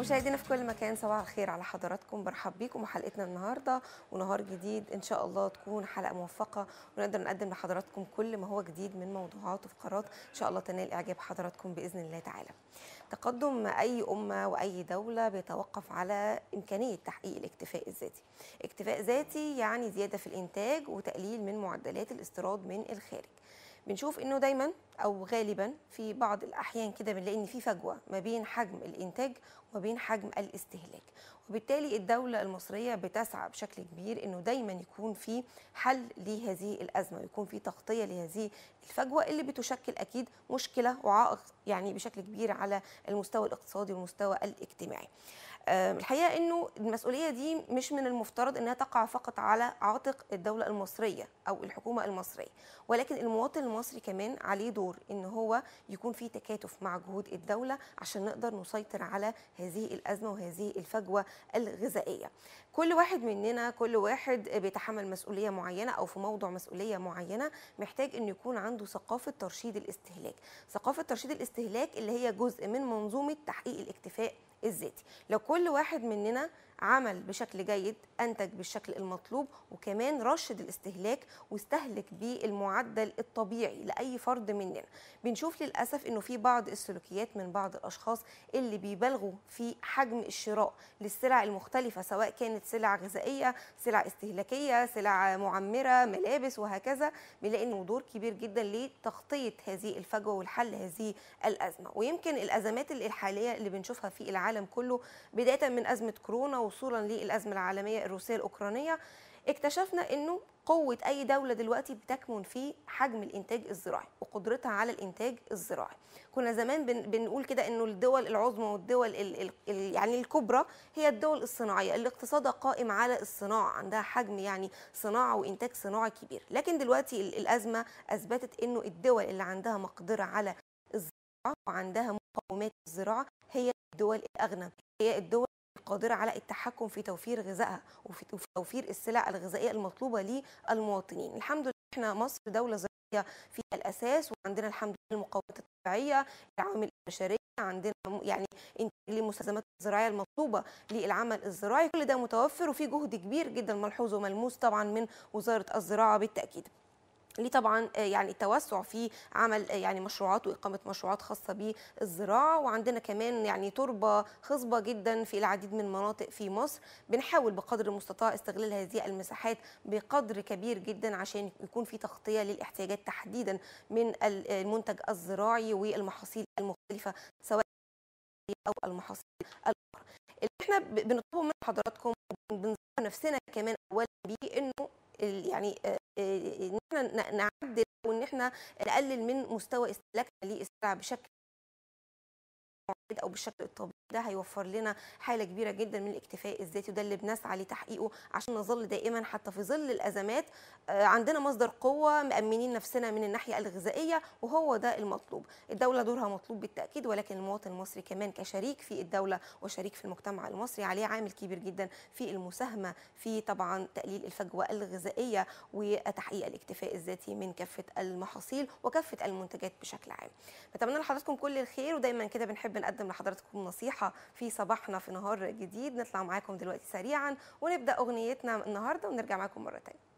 مشاهدينا في كل مكان صباح الخير على حضراتكم برحب بيكم وحلقتنا النهارده ونهار جديد ان شاء الله تكون حلقه موفقه ونقدر نقدم لحضراتكم كل ما هو جديد من موضوعات وفقرات ان شاء الله تنال اعجاب حضراتكم باذن الله تعالى. تقدم اي امه واي دوله بيتوقف على امكانيه تحقيق الاكتفاء الذاتي. اكتفاء ذاتي يعني زياده في الانتاج وتقليل من معدلات الاستيراد من الخارج. بنشوف انه دايما او غالبا في بعض الاحيان كده بنلاقي ان في فجوه ما بين حجم الانتاج وما بين حجم الاستهلاك وبالتالي الدوله المصريه بتسعى بشكل كبير انه دايما يكون في حل لهذه الازمه ويكون في تغطيه لهذه الفجوه اللي بتشكل اكيد مشكله وعائق يعني بشكل كبير على المستوى الاقتصادي والمستوى الاجتماعي آه، الحقيقه انه المسؤوليه دي مش من المفترض انها تقع فقط على عاتق الدوله المصريه او الحكومه المصريه ولكن المواطن المصري كمان عليه دور ان هو يكون في تكاتف مع جهود الدوله عشان نقدر نسيطر على هذه الازمه وهذه الفجوه الغذائيه كل واحد مننا كل واحد بيتحمل مسؤوليه معينه او في موضع مسؤوليه معينه محتاج انه يكون عنده ثقافه ترشيد الاستهلاك ثقافه ترشيد الاستهلاك اللي هي جزء من منظومه تحقيق الاكتفاء الذاتي لو كل واحد مننا عمل بشكل جيد انتج بالشكل المطلوب وكمان رشد الاستهلاك واستهلك بالمعدل الطبيعي لاي فرد مننا بنشوف للاسف انه في بعض السلوكيات من بعض الاشخاص اللي بيبالغوا في حجم الشراء للسلع المختلفه سواء كانت سلع غذائيه سلع استهلاكيه سلع معمره ملابس وهكذا بنلاقي انه دور كبير جدا لتغطيه هذه الفجوه والحل هذه الازمه ويمكن الازمات الحاليه اللي بنشوفها في العالم العالم كله بداية من أزمة كورونا وصولا للأزمة العالمية الروسية الأوكرانية اكتشفنا أنه قوة أي دولة دلوقتي بتكمن في حجم الإنتاج الزراعي وقدرتها على الإنتاج الزراعي كنا زمان بنقول كده أنه الدول العظمى والدول يعني الكبرى هي الدول الصناعية اللي اقتصادها قائم على الصناعة عندها حجم يعني صناعة وإنتاج صناعي كبير لكن دلوقتي الأزمة أثبتت أنه الدول اللي عندها مقدرة على وعندها مقومات الزراعه هي الدول الاغنى هي الدول القادره على التحكم في توفير غذائها وفي توفير السلع الغذائيه المطلوبه للمواطنين الحمد لله احنا مصر دوله زراعيه في الاساس وعندنا الحمد لله المقومات الطبيعيه العوامل البشريه عندنا يعني انتاج للمستلزمات الزراعيه المطلوبه للعمل الزراعي كل ده متوفر وفي جهد كبير جدا ملحوظ وملموس طبعا من وزاره الزراعه بالتاكيد ليه طبعا آه، يعني التوسع في عمل آه، يعني مشروعات واقامه مشروعات خاصه بالزراعه وعندنا كمان يعني تربه خصبه جدا في العديد من المناطق في مصر بنحاول بقدر المستطاع استغلال هذه المساحات بقدر كبير جدا عشان يكون في تغطيه للاحتياجات تحديدا من آه، المنتج الزراعي والمحاصيل المختلفه سواء او المحاصيل الاخرى اللي احنا بنطلبه من حضراتكم بنظهر نفسنا كمان اولا بيه انه يعني نعدل وان ان احنا نقلل من مستوى استهلاكنا للسلع بشكل او بالشكل الطبيعي ده هيوفر لنا حاله كبيره جدا من الاكتفاء الذاتي وده اللي بنسعى لتحقيقه عشان نظل دائما حتى في ظل الازمات آه، عندنا مصدر قوه مامنين نفسنا من الناحيه الغذائيه وهو ده المطلوب الدوله دورها مطلوب بالتاكيد ولكن المواطن المصري كمان كشريك في الدوله وشريك في المجتمع المصري عليه عامل كبير جدا في المساهمه في طبعا تقليل الفجوه الغذائيه وتحقيق الاكتفاء الذاتي من كافه المحاصيل وكافه المنتجات بشكل عام بتمنى لحضراتكم كل الخير ودايما كده بنحب بنقدم لحضراتكم نصيحه في صباحنا في نهار جديد نطلع معاكم دلوقتي سريعا ونبدا اغنيتنا النهارده ونرجع معاكم مره تانيه